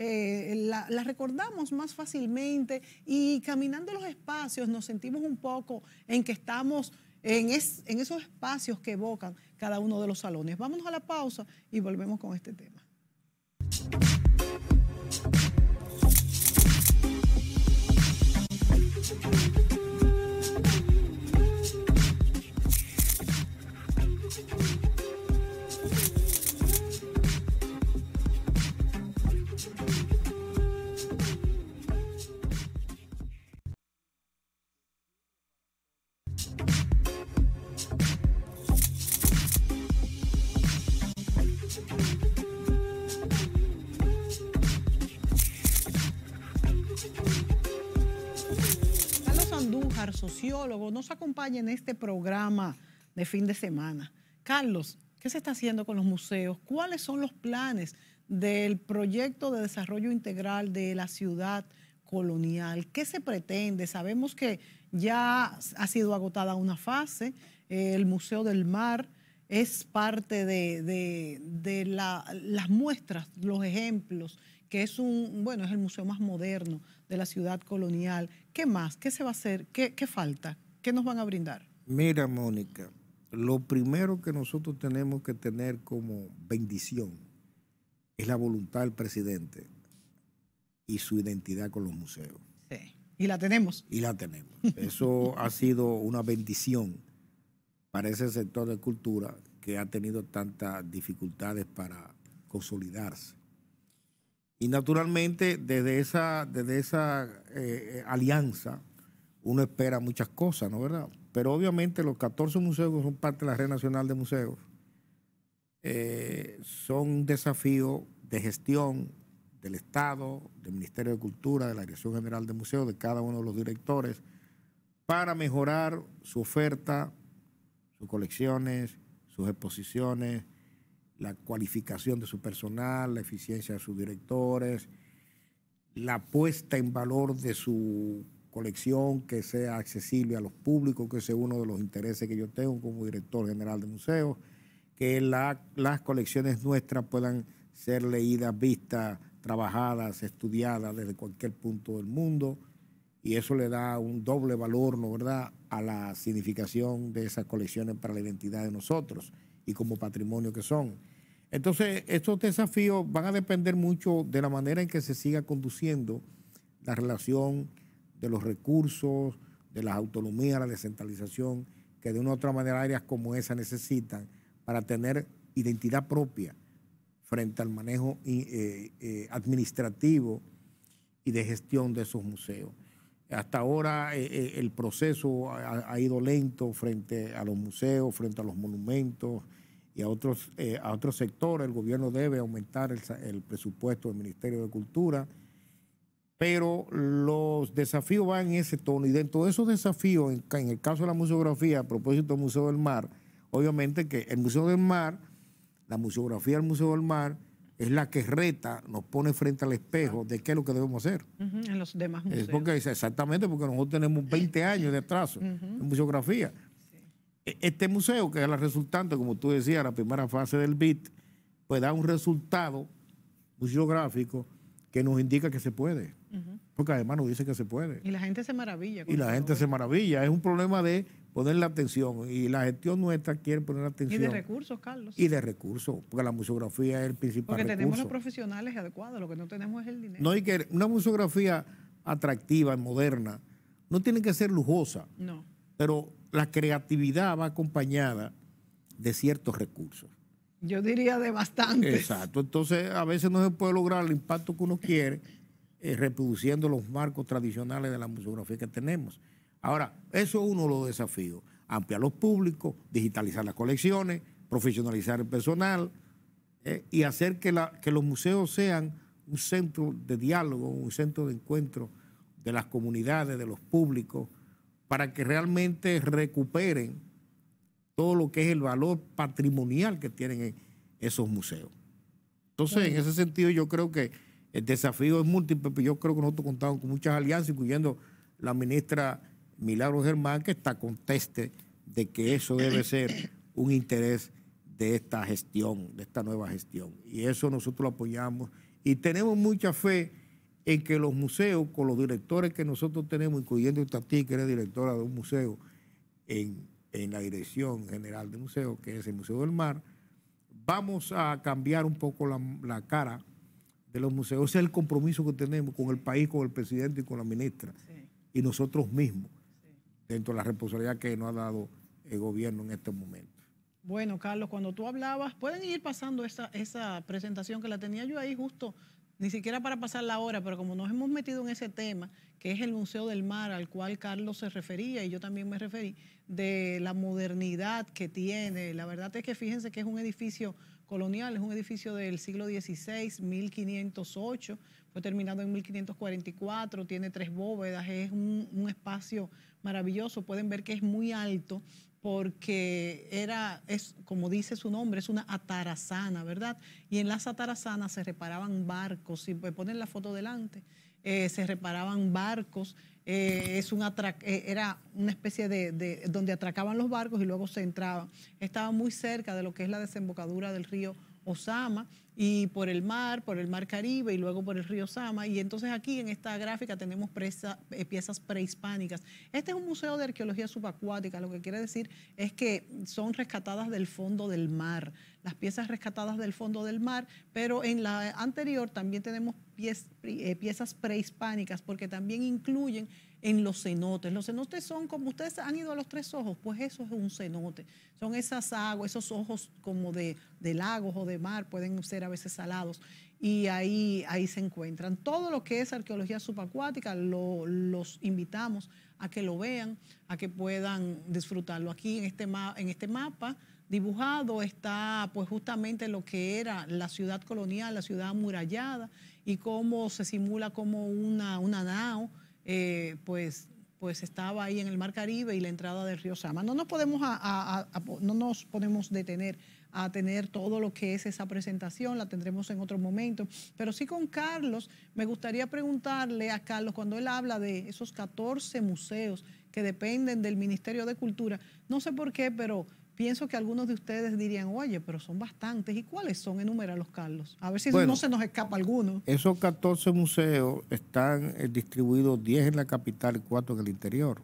eh, la, recordamos más fácilmente y caminando los espacios nos sentimos un poco en que estamos en, en esos espacios que evocan cada uno de los salones. Vámonos a la pausa y volvemos con este tema. nos acompaña en este programa de fin de semana. Carlos, ¿qué se está haciendo con los museos? ¿Cuáles son los planes del proyecto de desarrollo integral de la ciudad colonial? ¿Qué se pretende? Sabemos que ya ha sido agotada una fase, eh, el Museo del Mar es parte de, las muestras, los ejemplos, que es un, bueno, es el museo más moderno de la ciudad colonial. ¿Qué más? ¿Qué se va a hacer? ¿Qué, falta? ¿Qué nos van a brindar? Mira, Mónica, lo primero que nosotros tenemos que tener como bendición es la voluntad del presidente y su identidad con los museos. Sí. Y la tenemos. Y la tenemos. Eso ha sido una bendición para ese sector de cultura que ha tenido tantas dificultades para consolidarse. Y naturalmente desde esa, desde esa eh, eh, alianza uno espera muchas cosas, ¿no verdad? Pero obviamente los 14 museos que son parte de la Red Nacional de Museos eh, son un desafío de gestión del Estado, del Ministerio de Cultura, de la Dirección General de Museos, de cada uno de los directores, para mejorar su oferta, sus colecciones, sus exposiciones, la cualificación de su personal, la eficiencia de sus directores, la puesta en valor de su colección que sea accesible a los públicos, que ese es uno de los intereses que yo tengo como director general de museos, que las colecciones nuestras puedan ser leídas, vistas, trabajadas, estudiadas desde cualquier punto del mundo, y eso le da un doble valor, ¿no verdad?, a la significación de esas colecciones para la identidad de nosotros y como patrimonio que son. Entonces, estos desafíos van a depender mucho de la manera en que se siga conduciendo la relación de los recursos, de las autonomías, la descentralización, que de una u otra manera áreas como esa necesitan para tener identidad propia frente al manejo eh, eh, administrativo y de gestión de esos museos. Hasta ahora eh, el proceso ha, ido lento frente a los museos, frente a los monumentos, y a otros, eh, a otros sectores. El gobierno debe aumentar el, presupuesto del Ministerio de Cultura. Pero los desafíos van en ese tono. Y dentro de esos desafíos, en, el caso de la museografía, a propósito del Museo del Mar, obviamente que el Museo del Mar, la museografía del Museo del Mar, es la que reta, nos pone frente al espejo de qué es lo que debemos hacer. en los demás museos. Es exactamente, porque nosotros tenemos 20 años de atraso en museografía. E-, este museo, que es la resultante, como tú decías, la primera fase del BIT, pues da un resultado museográfico que nos indica que se puede. Porque además nos dice que se puede. Y la gente se maravilla. Y la gente se maravilla. Es un problema de poner la atención. Y la gestión nuestra quiere poner atención. Y de recursos, Carlos. Y de recursos, porque la museografía es el principal Porque tenemos los profesionales adecuados, lo que no tenemos es el dinero. No hay que... Una museografía atractiva, moderna, no tiene que ser lujosa. No. Pero la creatividad va acompañada de ciertos recursos. Yo diría de bastante. Exacto. Entonces, a veces no se puede lograr el impacto que uno quiere eh, reproduciendo los marcos tradicionales de la museografía que tenemos. Ahora, eso es uno de los desafíos. Ampliar los públicos, digitalizar las colecciones, profesionalizar el personal eh, y hacer que los museos sean un centro de diálogo, un centro de encuentro de las comunidades, de los públicos, para que realmente recuperen todo lo que es el valor patrimonial que tienen esos museos. Entonces, en ese sentido, yo creo que el desafío es múltiple, pero yo creo que nosotros contamos con muchas alianzas, incluyendo la ministra Milagro Germán, que está con conteste de que eso debe ser un interés de esta gestión, de esta nueva gestión. Y eso nosotros lo apoyamos y tenemos mucha fe en que los museos, con los directores que nosotros tenemos, incluyendo Tati, que es directora de un museo en, la Dirección General de Museos, que es el Museo del Mar, vamos a cambiar un poco la, cara de los museos. Ese es el compromiso que tenemos con el país, con el presidente y con la ministra, y nosotros mismos, dentro de la responsabilidad que nos ha dado el gobierno en este momento. Bueno, Carlos, cuando tú hablabas, pueden ir pasando esa, esa presentación que la tenía yo ahí justo ni siquiera para pasar la hora, pero como nos hemos metido en ese tema, que es el Museo del Mar al cual Carlos se refería y yo también me referí, de la modernidad que tiene. La verdad es que fíjense que es un edificio colonial, es un edificio del siglo XVI, 1508, fue terminado en 1544, tiene tres bóvedas, es un, un espacio maravilloso, pueden ver que es muy alto porque era, es, como dice su nombre, es una atarazana, ¿verdad? Y en las atarazanas se reparaban barcos, si me ponen la foto delante, eh, se reparaban barcos, eh, es un eh, era una especie de, de, donde atracaban los barcos y luego se entraban. Estaba muy cerca de lo que es la desembocadura del río Osama y por el mar, por el mar Caribe y luego por el río Sama. Y entonces aquí en esta gráfica tenemos eh, piezas prehispánicas. Este es un museo de arqueología subacuática, lo que quiere decir es que son rescatadas del fondo del mar, las piezas rescatadas del fondo del mar, pero en la anterior también tenemos eh, piezas prehispánicas porque también incluyen en los cenotes. Los cenotes son, como ustedes han ido a los tres ojos, pues eso es un cenote. Son esas aguas, esos ojos como de, de lagos o de mar, pueden ser a veces salados, y ahí, ahí se encuentran. Todo lo que es arqueología subacuática, los invitamos a que lo vean, a que puedan disfrutarlo. Aquí en este, en este mapa dibujado está pues justamente lo que era la ciudad colonial, la ciudad amurallada, y cómo se simula como una, una nao eh, pues, pues estaba ahí en el Mar Caribe y la entrada del río Sama. No nos, podemos no nos podemos detener a tener todo lo que es esa presentación, la tendremos en otro momento. Pero sí con Carlos, me gustaría preguntarle a Carlos, cuando él habla de esos 14 museos que dependen del Ministerio de Cultura, no sé por qué, pero pienso que algunos de ustedes dirían, oye, pero son bastantes. ¿Y cuáles son? los Carlos. A ver si no se nos escapa alguno. Esos 14 museos están eh, distribuidos 10 en la capital y 4 en el interior.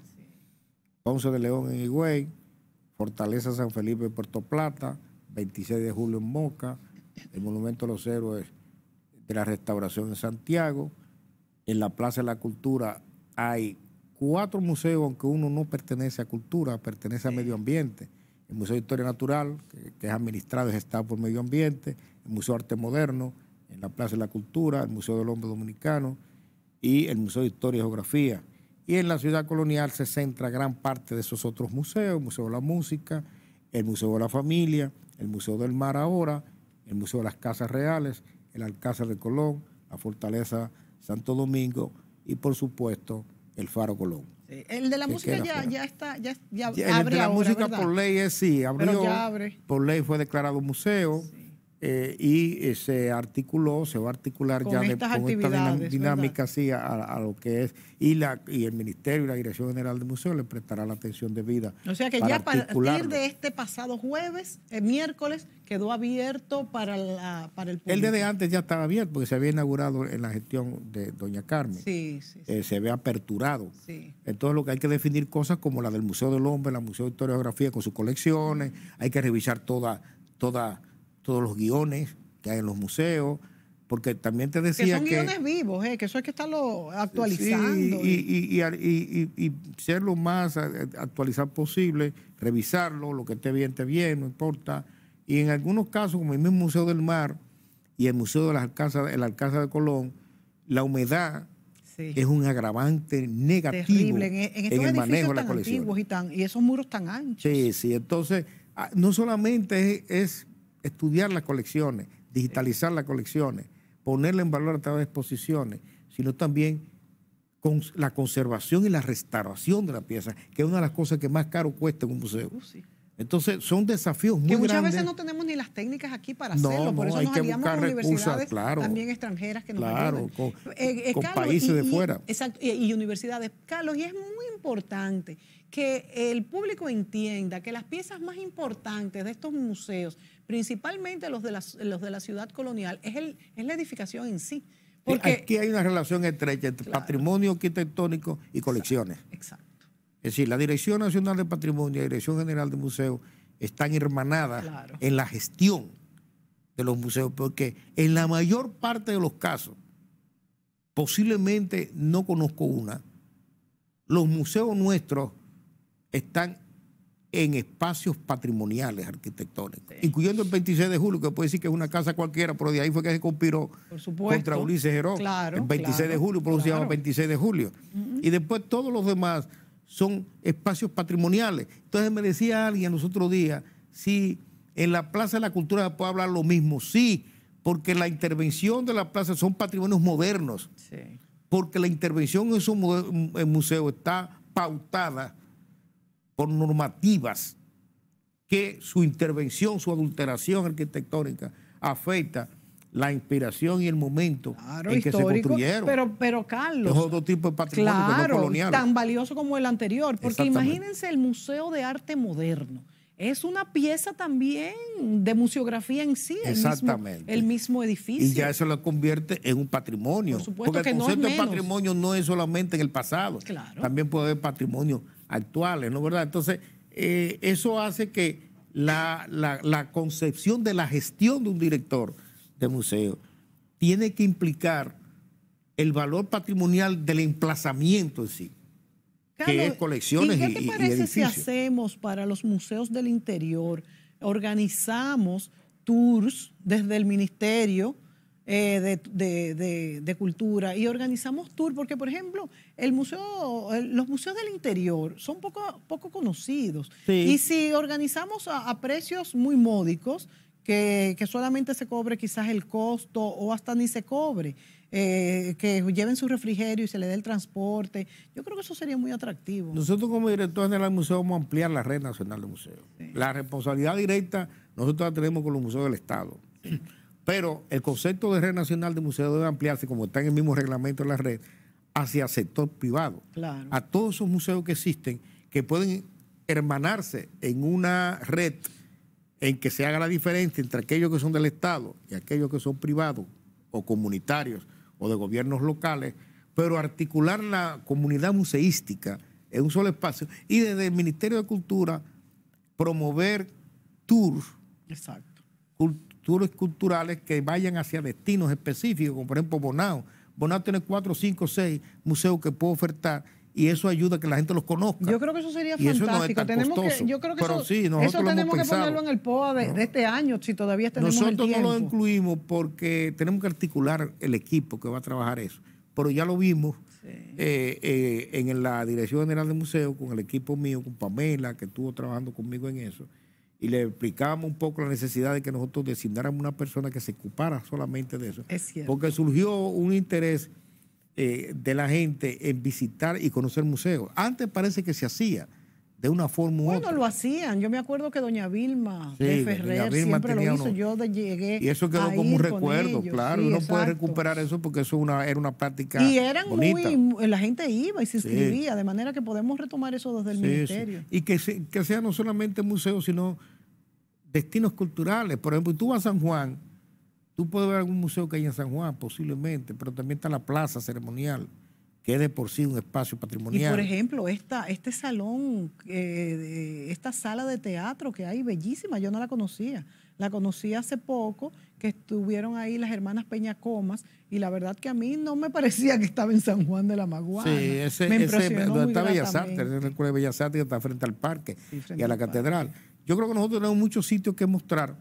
Sí. de León en Higüey, Fortaleza San Felipe en Puerto Plata, 26 de julio en Moca, el Monumento de los Héroes de la Restauración en Santiago. En la Plaza de la Cultura hay cuatro museos, aunque uno no pertenece a cultura, pertenece a medio ambiente el Museo de Historia Natural, que, es administrado y gestado por Medio Ambiente, el Museo de Arte Moderno, en la Plaza de la Cultura, el Museo del Hombre Dominicano y el Museo de Historia y Geografía. Y en la ciudad colonial se centra gran parte de esos otros museos, el Museo de la Música, el Museo de la Familia, el Museo del Mar ahora, el Museo de las Casas Reales, el Alcázar de Colón, la Fortaleza Santo Domingo y por supuesto el Faro Colón. El de la música ya, ya está, ya, ya, abre el de la música por ley sí, abrió, por ley fue declarado museo. Eh, y se articuló, se va a articular ya de, esta dinámica sí, a, lo que es, y, la, y el Ministerio y la Dirección General del Museo le prestará la atención debida. O sea que ya a partir de este pasado jueves, el eh, miércoles, quedó abierto para, la, para el público. El de antes ya estaba abierto, porque se había inaugurado en la gestión de doña Carmen. Sí, sí, eh, se ve aperturado. Entonces lo que hay que definir cosas como la del Museo del Hombre, la Museo de Historiografía con sus colecciones, hay que revisar toda... toda todos los guiones que hay en los museos, porque también te decía que... son guiones vivos, eh, que eso hay que estarlo actualizando. y, eh. y, y, y, ser lo más eh, actualizado posible, revisarlo, lo que esté bien, esté bien, no importa. Y en algunos casos, como el mismo Museo del Mar y el Museo de las Alcázar, el Alcázar de Colón, la humedad es un agravante negativo Terrible. en, e, el manejo de la colección. Y, esos muros tan anchos. Sí, sí, entonces ah, no solamente es estudiar las colecciones, digitalizar las colecciones, ponerle en valor a través de exposiciones, sino también con la conservación y la restauración de la pieza, que es una de las cosas que más caro cuesta en un museo. Uh, Entonces, son desafíos muy que muchas veces no tenemos ni las técnicas aquí para hacerlo, por eso nos aliamos con universidades también extranjeras que nos claro, con, eh, eh, países de fuera. Exacto, y, universidades. Carlos, y es muy importante que el público entienda que las piezas más importantes de estos museos principalmente los de la, los de la ciudad colonial, es, el, es la edificación en sí. Porque aquí hay una relación estrecha entre patrimonio arquitectónico y colecciones. Exacto, Es decir, la Dirección Nacional de Patrimonio y la Dirección General de Museos están hermanadas en la gestión de los museos, porque en la mayor parte de los casos, posiblemente no conozco una, los museos nuestros están en espacios patrimoniales arquitectónicos, incluyendo el 26 de julio, que puede decir que es una casa cualquiera, pero de ahí fue que se conspiró contra Ulises Heró... el 26 de julio, por 26 de julio. Y después todos los demás son espacios patrimoniales. Entonces me decía alguien los otros días, si en la Plaza de la Cultura se puede hablar lo mismo, sí, porque la intervención de la plaza son patrimonios modernos, porque la intervención en su museo está pautada con normativas que su intervención, su adulteración arquitectónica afecta la inspiración y el momento en que se construyeron. Pero, pero Carlos. Es otro tipo de patrimonio claro, tan valioso como el anterior. Porque imagínense el Museo de Arte Moderno. Es una pieza también de museografía en sí. Exactamente. El mismo, edificio. Y ya eso lo convierte en un patrimonio. porque el concepto de patrimonio no es solamente en el pasado. También puede haber patrimonio actuales, ¿no verdad? Entonces, eh, eso hace que la, concepción de la gestión de un director de museo tiene que implicar el valor patrimonial del emplazamiento en sí, que es colecciones ¿y qué parece si hacemos para los museos del interior? Organizamos tours desde el ministerio eh, de, cultura y organizamos tours, porque por ejemplo, el museo, los museos del interior son poco, poco conocidos. Y si organizamos a, precios muy módicos, que, solamente se cobre quizás el costo o hasta ni se cobre, eh, que lleven su refrigerio y se le dé el transporte. Yo creo que eso sería muy atractivo. Nosotros como directores general del museo vamos a ampliar la red nacional de museos. La responsabilidad directa nosotros la tenemos con los museos del Estado. Pero el concepto de red nacional de museos debe ampliarse, como está en el mismo reglamento de la red, hacia el sector privado. A todos esos museos que existen, que pueden hermanarse en una red en que se haga la diferencia entre aquellos que son del Estado y aquellos que son privados o comunitarios o de gobiernos locales, pero articular la comunidad museística en un solo espacio y desde el Ministerio de Cultura promover tours Exacto turos culturales que vayan hacia destinos específicos, como por ejemplo Bonao. Bonao tiene cuatro, cinco, seis museos que puede ofertar y eso ayuda a que la gente los conozca. Yo creo que eso sería fantástico. Eso tenemos que, yo creo que eso, tenemos que ponerlo en el POA de, este año, si todavía tenemos Nosotros el no lo incluimos porque tenemos que articular el equipo que va a trabajar eso. Pero ya lo vimos eh, eh, en la Dirección General de Museo con el equipo mío, con Pamela, que estuvo trabajando conmigo en eso y le explicábamos un poco la necesidad de que nosotros designáramos una persona que se ocupara solamente de eso. Porque surgió un interés eh, de la gente en visitar y conocer museos. Antes parece que se hacía, de una forma u bueno, otra. lo hacían. Yo me acuerdo que doña Vilma de Ferrer siempre lo hizo. Yo de llegué Y eso quedó como un recuerdo, claro. no uno puede recuperar eso porque eso era una práctica Y muy... La gente iba y se inscribía, de manera que podemos retomar eso desde el ministerio. Y que, sea no solamente museos, sino destinos culturales. Por ejemplo, tú vas a San Juan, tú puedes ver algún museo que hay en San Juan, posiblemente, pero también está la plaza ceremonial que de por sí un espacio patrimonial. Y por ejemplo, esta, este salón, eh, esta sala de teatro que hay, bellísima, yo no la conocía. La conocí hace poco, que estuvieron ahí las hermanas Peñacomas, y la verdad que a mí no me parecía que estaba en San Juan de la Maguana. Sí, ese, es ese donde está Bellas Artes, el de Bellas Artes que está frente al parque y a la catedral. Yo creo que nosotros tenemos muchos sitios que mostrar,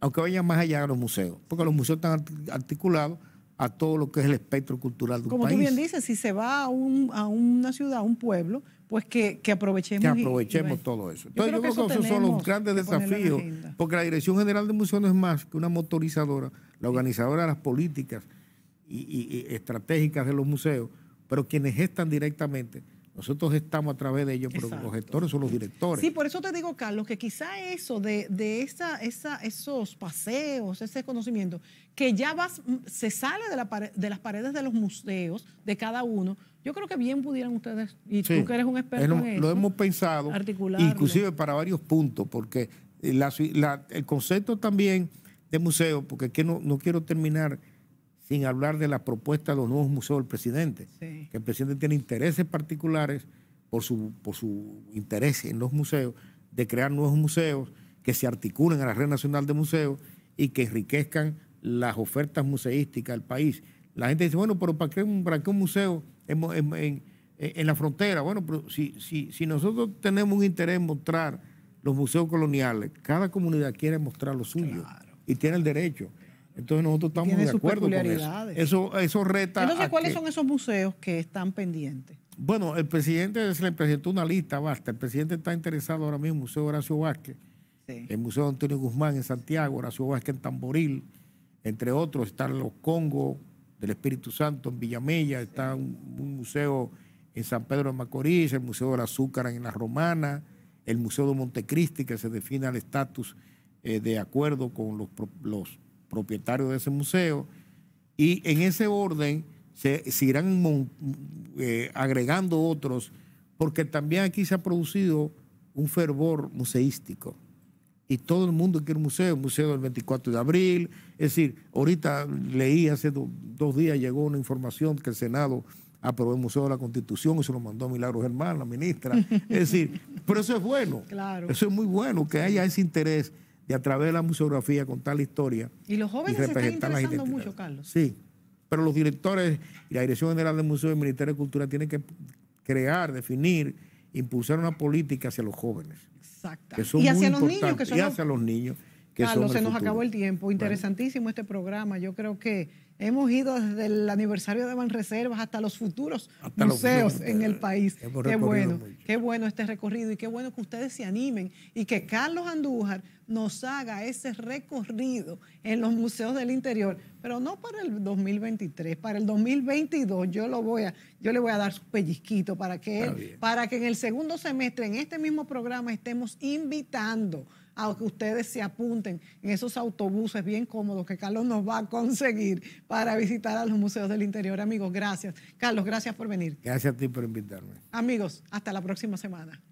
aunque vayan más allá de los museos, porque los museos están articulados a todo lo que es el espectro cultural de un país. Como tú bien dices, si se va a, una ciudad, a un pueblo, pues que, que aprovechemos. Que aprovechemos todo eso. Entonces yo creo, que, esos son los grandes desafíos, porque la Dirección General de Museos no es más que una motorizadora, la organizadora de las políticas y, estratégicas de los museos, pero quienes gestan directamente nosotros estamos a través de ellos, pero los gestores son los directores. Sí, por eso te digo, Carlos, que quizá eso de, de esa, esa, esos paseos, ese conocimiento, que ya vas, se sale de, las paredes de los museos de cada uno. Yo creo que bien pudieran ustedes, y tú que eres un experto lo, en eso. lo hemos pensado, inclusive para varios puntos, porque eh, el concepto también de museo, porque aquí no, no, quiero terminar sin hablar de la propuesta de los nuevos museos del presidente, que el presidente tiene intereses particulares por su, por su interés en los museos, de crear nuevos museos que se articulen a la red nacional de museos y que enriquezcan las ofertas museísticas del país. La gente dice, bueno, pero ¿para qué, un museo en, la frontera? Bueno, pero si, si nosotros tenemos un interés en mostrar los museos coloniales, cada comunidad quiere mostrar lo suyo y tiene el derecho. Entonces nosotros estamos de acuerdo con eso. Eso, eso reta. sé ¿cuáles son esos museos que están pendientes? Bueno, el presidente se le presentó una lista basta. El presidente está interesado ahora mismo en el Museo Horacio Vázquez, el Museo Antonio Guzmán en Santiago, Horacio Vázquez en Tamboril, entre otros están los Congos del Espíritu Santo en Villamella, está un, museo en San Pedro de Macorís, el Museo del Azúcar en La Romana, el Museo de Montecristi, que se define al estatus eh, de acuerdo con los, propietarios de ese museo. Y en ese orden se, irán eh, agregando otros, porque también aquí se ha producido un fervor museístico y todo el mundo quiere un museo, el museo del 24 de abril. Es decir, ahorita leí hace dos días, llegó una información que el Senado aprobó el Museo de la Constitución y se lo mandó a Milagros Germán, la ministra. Es decir, pero eso es bueno. Claro. Eso es muy bueno, que haya ese interés de a través de la museografía contar la historia. Y los jóvenes se están interesando mucho, Carlos. Sí, pero los directores y la Dirección General del Museo y Ministerio de Cultura tienen que crear, definir impulsar una política hacia los jóvenes. Exacto. y hacia los niños que son. hacia los niños Carlos, se nos acabó el tiempo. Interesantísimo este programa. Yo creo que Hemos ido desde el aniversario de Reservas hasta los futuros museos en el país. Qué bueno, qué bueno este recorrido y qué bueno que ustedes se animen y que Carlos Andújar nos haga ese recorrido en los museos del interior, pero no para el 2023, para el 2022 yo lo voy a yo le voy a dar su pellizquito para que para que en el segundo semestre en este mismo programa estemos invitando a que ustedes se apunten en esos autobuses bien cómodos que Carlos nos va a conseguir para visitar a los museos del interior. Amigos, gracias. Carlos, gracias por venir. Gracias a ti por invitarme. Amigos, hasta la próxima semana.